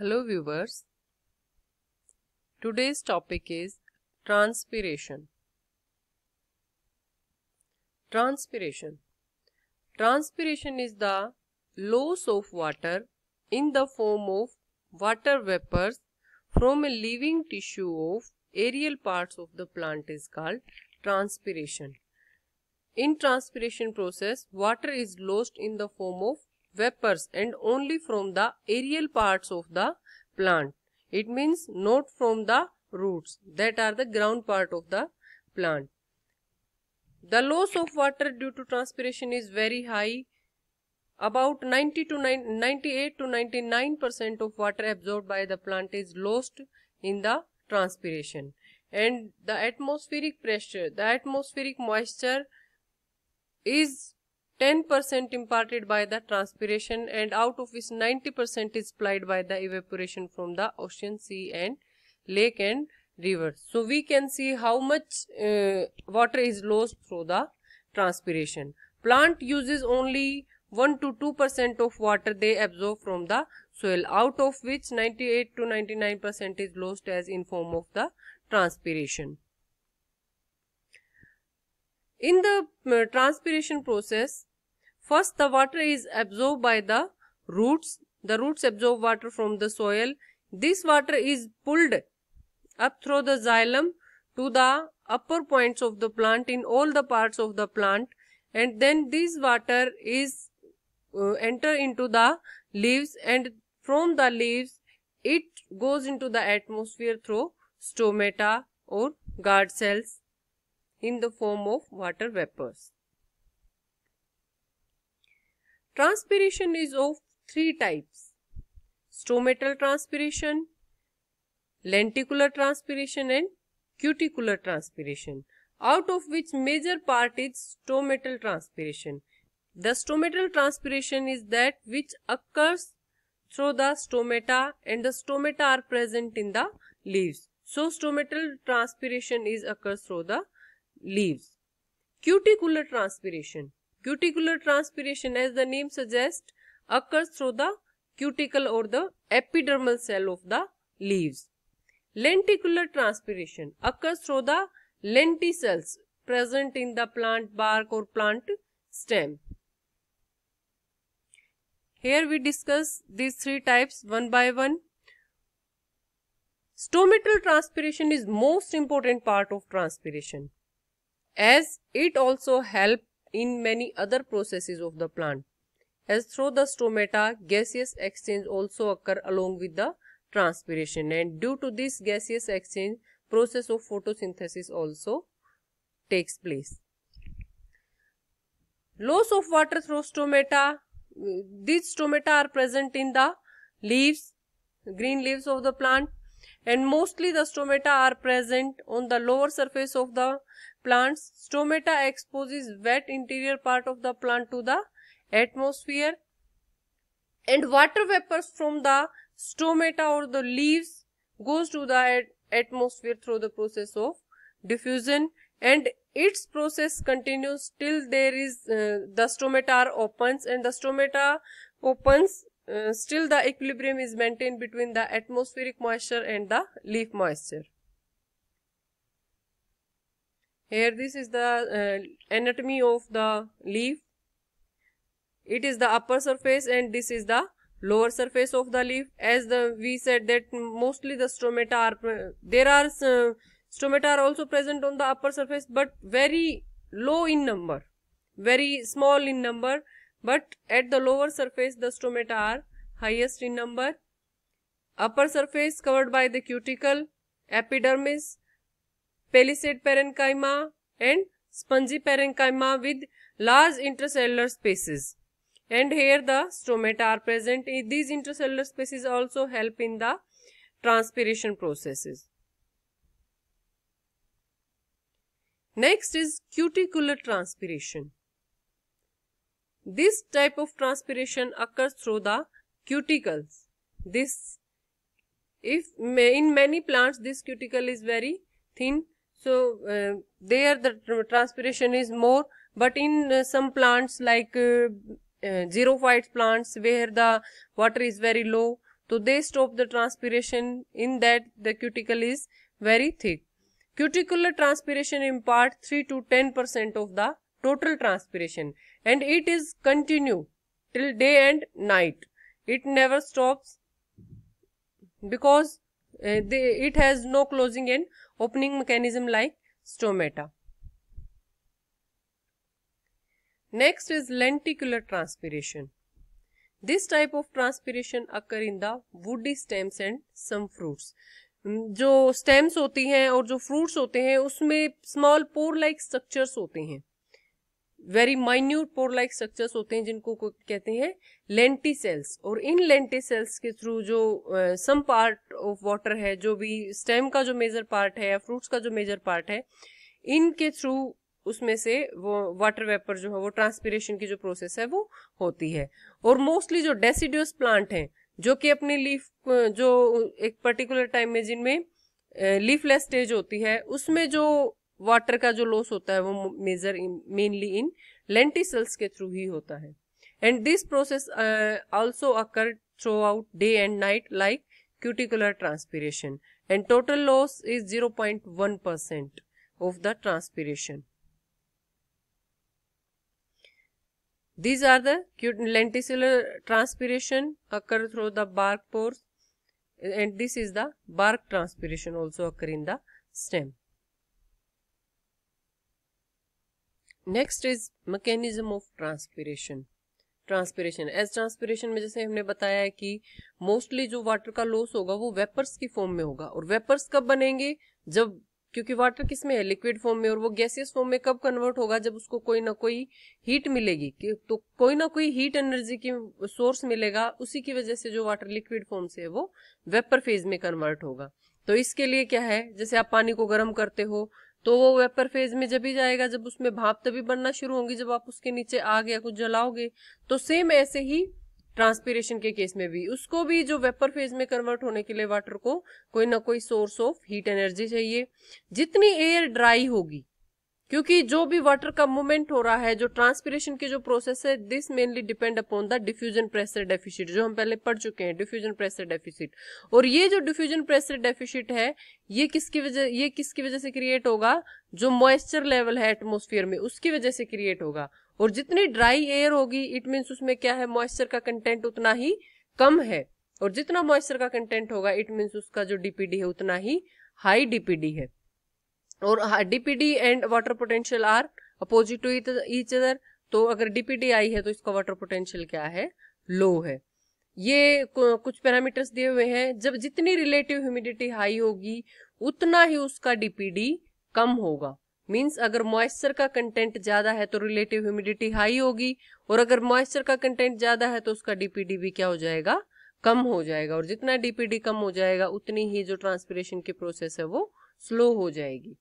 Hello viewers. Today's topic is transpiration. Transpiration. Transpiration is the loss of water in the form of water vapors from a living tissue of aerial parts of the plant is called transpiration. In transpiration process, water is lost in the form of vapors and only from the aerial parts of the plant. It means not from the roots that are the ground part of the plant. The loss of water due to transpiration is very high. About 90 to 98 to 99 percent of water absorbed by the plant is lost in the transpiration. And the atmospheric pressure, the atmospheric moisture is 10% imparted by the transpiration and out of which 90% is supplied by the evaporation from the ocean, sea and lake and rivers. So we can see how much uh, water is lost through the transpiration. Plant uses only 1 to 2% of water they absorb from the soil out of which 98 to 99% is lost as in form of the transpiration. In the uh, transpiration process, First, the water is absorbed by the roots. The roots absorb water from the soil. This water is pulled up through the xylem to the upper points of the plant in all the parts of the plant and then this water is uh, enter into the leaves and from the leaves it goes into the atmosphere through stomata or guard cells in the form of water vapors. Transpiration is of three types stomatal transpiration, lenticular transpiration, and cuticular transpiration, out of which major part is stomatal transpiration. The stomatal transpiration is that which occurs through the stomata and the stomata are present in the leaves. So, stomatal transpiration is occurs through the leaves. Cuticular transpiration. Cuticular transpiration, as the name suggests, occurs through the cuticle or the epidermal cell of the leaves. Lenticular transpiration occurs through the lenticels present in the plant bark or plant stem. Here we discuss these three types one by one. Stomatal transpiration is most important part of transpiration as it also help in many other processes of the plant. As through the stomata, gaseous exchange also occur along with the transpiration and due to this gaseous exchange, process of photosynthesis also takes place. Loss of water through stomata, these stomata are present in the leaves, green leaves of the plant and mostly the stomata are present on the lower surface of the plants, stomata exposes wet interior part of the plant to the atmosphere and water vapors from the stomata or the leaves goes to the atmosphere through the process of diffusion and its process continues till there is uh, the stomata opens and the stomata opens uh, still the equilibrium is maintained between the atmospheric moisture and the leaf moisture. Here this is the uh, anatomy of the leaf. It is the upper surface and this is the lower surface of the leaf. As the we said that mostly the stromata are, there are uh, stromata are also present on the upper surface but very low in number, very small in number but at the lower surface the stromata are highest in number. Upper surface covered by the cuticle, epidermis, palisade parenchyma and spongy parenchyma with large intercellular spaces. And here the stromata are present. Eh, these intercellular spaces also help in the transpiration processes. Next is cuticular transpiration. This type of transpiration occurs through the cuticles. This, if in many plants, this cuticle is very thin so uh, there the transpiration is more but in uh, some plants like uh, uh, xerophyte plants where the water is very low so they stop the transpiration in that the cuticle is very thick. Cuticular transpiration impart 3 to 10% of the total transpiration and it is continue till day and night. It never stops because it has no closing and opening mechanism like stomata next is lenticular transpiration this type of transpiration occur in the woody stems and some fruits जो stems होती हैं और जो fruits होते हैं उसमें small पोर like structures होते हैं very minute pore like structures होते हैं जिनको कहते हैं लेंटी सेल्स और इन लेंटी सेल्स के थ्रू जो सम uh, पार्ट वाटर है जो भी स्टेम का जो मेजर पार्ट है या फ्रूट्स का जो मेजर पार्ट है इनके थ्रू उसमें से वो वाटर वेपर जो है वो ट्रांसपीरेशन की जो प्रोसेस है वो होती है और मोस्टली जो डेसीड्यूस प्लांट हैं जो कि अपनी लीफ जो एक पर्टिकुलर टाइम में जिनमें लीफलेस स्टेज होती है उसमें जो वाटर का जो लॉस होता है वो मेजर मेनली इन लेंटिसल्स के थ्रू ही होता है and this process also occur throughout day and night like cuticular transpiration and total loss is 0.1% of the transpiration. These are the lenticular transpiration occur through the bark pores and this is the bark transpiration also occur in the stem. Next is mechanism of transpiration. Transpiration as transpiration में जैसे हमने बताया है कि mostly जो water का loss होगा वो वेपर्स की फॉर्म में होगा और वेपर्स कब बनेंगे जब क्योंकि वाटर किस में है लिक्विड फॉर्म में और वो गैसियस फॉर्म में कब कन्वर्ट होगा जब उसको कोई ना कोई हीट मिलेगी तो कोई ना कोई हीट एनर्जी की सोर्स मिलेगा उसी की वजह से जो वाटर लिक्विड फॉर्म से है वो वेपर फेज में कन्वर्ट होगा तो इसके लिए क्या है जैसे आप पानी को गर्म करते हो तो वो वेपर फेज में जब ही जाएगा जब उसमें भाप तभी बनना शुरू होंगी जब आप उसके नीचे आग या कुछ जलाओगे तो सेम ऐसे ही ट्रांसपीरेशन के केस में भी उसको भी जो वेपर फेज में कन्वर्ट होने के लिए वाटर को कोई ना कोई सोर्स ऑफ हीट एनर्जी चाहिए जितनी एयर ड्राई होगी क्योंकि जो भी वाटर का मूवमेंट हो रहा है जो ट्रांसपीरेशन की जो प्रोसेस है this mainly depend upon the diffusion pressure deficit जो हम पहले पढ़ चुके हैं डिफ्यूजन प्रेशर डेफिसिट और ये जो डिफ्यूजन प्रेशर डेफिसिट है ये किसकी वजह ये किसकी वजह से क्रिएट होगा जो मॉइस्चर लेवल है एटमोस्फियर में उसकी वजह से क्रिएट होगा और जितनी ड्राई एयर होगी इट मीन्स उसमें क्या है मॉइस्चर का कंटेंट उतना ही कम है और जितना मॉइस्चर का कंटेंट होगा इट मीन्स उसका जो डीपीडी है उतना ही हाई डीपीडी है और DPD and water potential are opposite to each other तो अगर डीपीडी आई है तो इसका वाटर पोटेंशियल क्या है लो है ये कुछ पैरामीटर्स दिए हुए हैं जब जितनी रिलेटिव ह्यूमिडिटी हाई होगी उतना ही उसका डीपीडी कम होगा मीन्स अगर मॉइस्चर का कंटेंट ज्यादा है तो रिलेटिव ह्यूमिडिटी हाई होगी और अगर मॉइस्चर का कंटेंट ज्यादा है तो उसका डीपीडी भी क्या हो जाएगा कम हो जाएगा और जितना डीपीडी कम हो जाएगा उतनी ही जो ट्रांसपीरेशन की प्रोसेस है वो स्लो हो जाएगी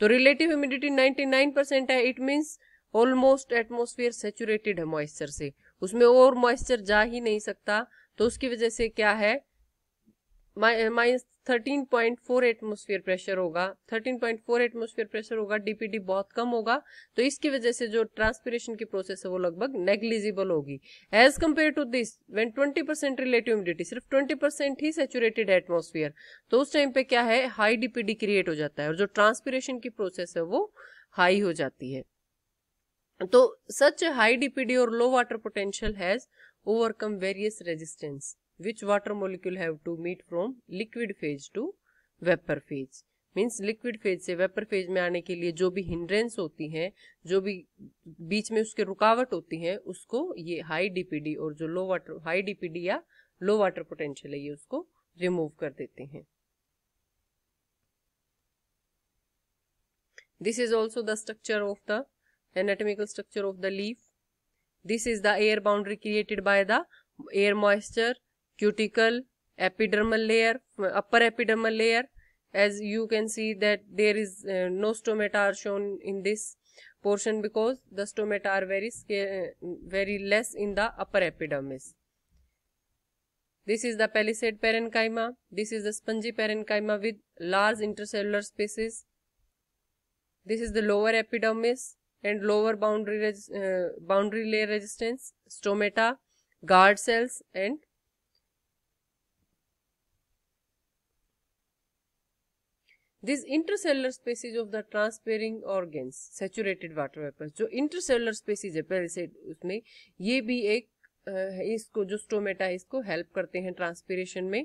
तो रिलेटिव ह्यूमिडिटी 99 परसेंट है it means almost atmosphere saturated है मॉइस्चर से उसमें और मॉइस्चर जा ही नहीं सकता तो उसकी वजह से क्या है माइनस 13.4 एटमोस्फियर प्रेशर होगा 13.4 एटमोस्फियर प्रेशर होगा डीपीडी बहुत कम होगा तो इसकी वजह से जो ट्रांसपीरेशन की प्रोसेस है वो लगभग नेग्लिजिबल होगी as compare to this when 20 percent relative humidity सिर्फ 20 परसेंट ही सेचुरेटेड एटमोसफियर तो उस टाइम पे क्या है हाई डीपीडी क्रिएट हो जाता है और जो ट्रांसपीरेशन की प्रोसेस है वो हाई हो जाती है तो सच हाई डीपीडी और low water potential has overcome various resistance which water molecule have to meet from liquid phase to vapor phase means liquid phase से वेपर फेज में आने के लिए जो भी हिंड्रेंस होती हैं जो भी बीच में उसके रुकावट होती है उसको ये हाई डीपीडी और जो लो वाटर हाई डीपीडी या लो वाटर पोटेंशियल है ये उसको रिमूव कर देते हैं this is also the structure of the anatomical structure of the leaf this is the air boundary created by the air moisture cuticle, epidermal layer, uh, upper epidermal layer. As you can see that there is uh, no stomata are shown in this portion because the stomata are very, uh, very less in the upper epidermis. This is the palisade parenchyma. This is the spongy parenchyma with large intercellular spaces. This is the lower epidermis and lower boundary, uh, boundary layer resistance, stomata, guard cells and this intercellular spaces of the transpiring organs saturated water vapours जो intercellular spaces है पहले से उसमें ये भी एक इसको जो स्टोमेटा है इसको हेल्प करते हैं ट्रांसपेरेशन में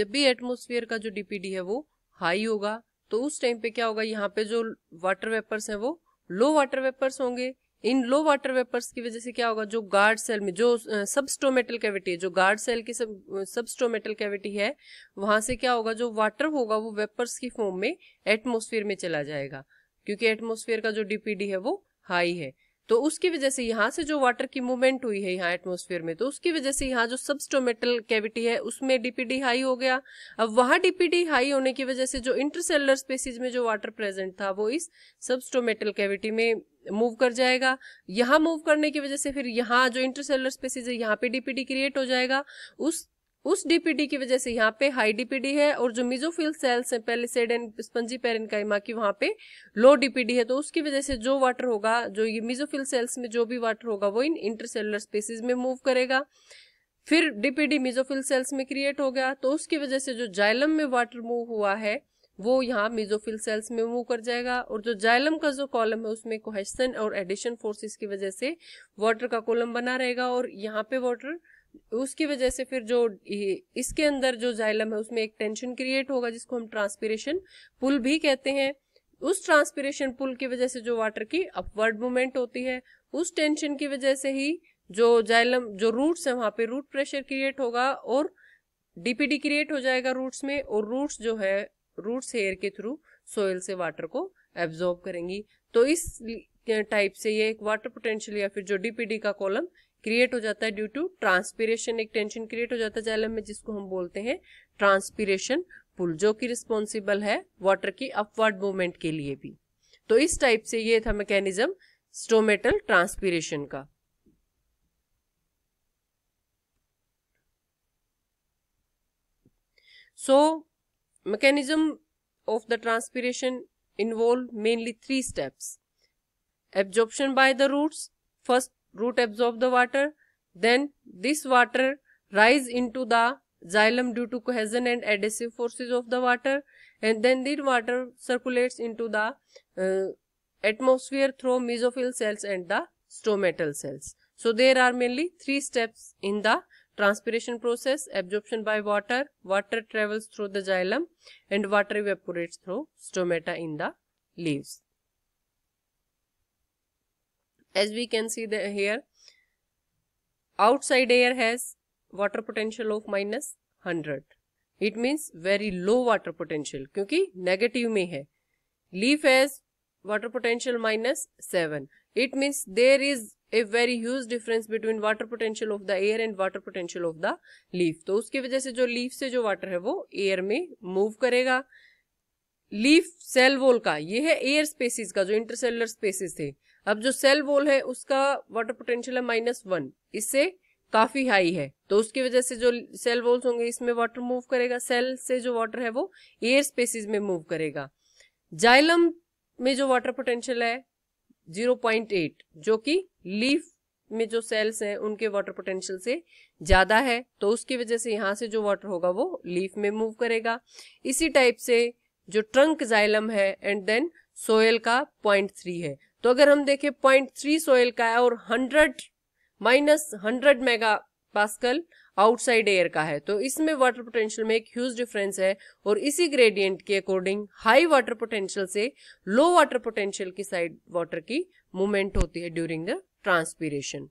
जब भी एटमोस्फियर का जो डीपीडी है वो हाई होगा तो उस टाइम पे क्या होगा यहाँ पे जो वाटर वेपर्स हैं वो लो वाटर वेपर्स होंगे इन लो वाटर वेपर्स की वजह से क्या होगा जो गार्ड सेल में जो सबस्टोमेटल कैविटी है जो गार्ड सेल की सबस्टोमेटल कैविटी है वहां से क्या होगा जो वाटर होगा वो वेपर्स की फॉर्म में एटमोस्फेयर में चला जाएगा क्योंकि एटमोस्फेयर का जो डीपीडी है वो हाई है तो उसकी वजह से यहाँ से जो वाटर की मूवमेंट हुई है यहाँ एटमोस्फेयर में तो उसकी वजह से यहाँ जो सबस्टोमेटल कैविटी है उसमें डीपीडी हाई हो गया अब वहां डीपीडी हाई होने की वजह से जो इंटरसेलर स्पेसिस में जो वाटर प्रेजेंट था वो इस सबस्टोमेटल कैविटी में मूव कर जाएगा यहाँ मूव करने की वजह से फिर यहाँ जो इंटरसेलर स्पेसिस है यहाँ पे डीपीडी क्रिएट हो जाएगा उस उस डीपीडी की वजह से यहाँ पे हाई डीपीडी है और जो मिजोफिल सेल्स हैं सेड एंड स्पंजी इमा की वहाँ पे लो डीपीडी है तो उसकी वजह से जो वाटर होगा जो ये मिजोफिल सेल्स में जो भी वाटर होगा वो इन इंटरसेलर स्पेसिस में मूव करेगा फिर डीपीडी मिजोफिल सेल्स में क्रिएट हो गया तो उसकी वजह से जो जाइलम में वाटर मूव हुआ है वो यहाँ मिजोफिल सेल्स में मूव कर जाएगा और जो जाइलम का जो कॉलम है उसमें कोहेशन और एडिशन फोर्सेस की वजह से वाटर का कॉलम बना रहेगा और यहाँ पे वाटर उसकी वजह से फिर जो इसके अंदर जो जाइलम है उसमें एक टेंशन क्रिएट होगा जिसको हम ट्रांसपीरेशन पुल भी कहते हैं उस ट्रांसपीरेशन पुल की वजह से जो वाटर की अपवर्ड मूवमेंट होती है उस टेंशन की वजह से ही जो जाइलम जो रूट्स है वहां पे रूट प्रेशर क्रिएट होगा और डीपीडी क्रिएट हो जाएगा रूट्स में और रूट्स जो है रूट्स हेयर के थ्रू सोयल से वाटर को एब्जॉर्ब करेंगी तो इस टाइप से ये एक वाटर पोटेंशियल या फिर जो डीपीडी का कॉलम क्रिएट हो जाता है ड्यू टू ट्रांसपीरेशन एक टेंशन क्रिएट हो जाता है जैलम में जिसको हम बोलते हैं ट्रांसपीरेशन पुल जो कि रिस्पॉन्सिबल है वाटर की अपवर्ड मूवमेंट के लिए भी तो इस टाइप से ये था मैकेनिज्म स्टोमेटल ट्रांसपीरेशन का सो so, Mechanism of the transpiration involve mainly three steps. Absorption by the roots. First root absorb the water. Then this water rise into the xylem due to cohesion and adhesive forces of the water and then the water circulates into the uh, atmosphere through mesophyll cells and the stomatal cells. So there are mainly three steps in the Transpiration process, absorption by water, water travels through the xylem and water evaporates through stomata in the leaves. As we can see the, here, outside air has water potential of minus 100. It means very low water potential because negative में है. Leaf has water potential minus 7. It means there is a very huge difference between water potential of the air and water potential of the leaf तो उसकी वजह से जो leaf से जो water है वो एयर में मूव करेगा लीफ सेल वॉल का ये है एयर स्पेसिस का जो इंटरसेलर स्पेसिस थे अब जो सेल वॉल है उसका वाटर पोटेंशियल है माइनस वन इससे काफी हाई है तो उसकी वजह से जो सेल वॉल्स होंगे इसमें वाटर मूव करेगा सेल से जो वाटर है वो एयर स्पेसिस में मूव करेगा जाइलम में जो वाटर पोटेंशियल है 0.8 जो कि लीफ में जो सेल्स हैं उनके वाटर पोटेंशियल से ज़्यादा है तो उसकी वजह से यहाँ से जो वाटर होगा वो लीफ में मूव करेगा इसी टाइप से जो ट्रंक जाइलम है एंड देन सोयल का पॉइंट थ्री है तो अगर हम देखें पॉइंट थ्री सोयल का है और hundred minus hundred megapascal outside air का है तो इसमें वाटर पोटेंशियल में एक ह्यूज डिफरेंस है और इसी ग्रेडियंट के अकॉर्डिंग हाई वाटर पोटेंशियल से लो वाटर पोटेंशियल की साइड वाटर की मूवमेंट होती है ड्यूरिंग द ट्रांसपीरेशन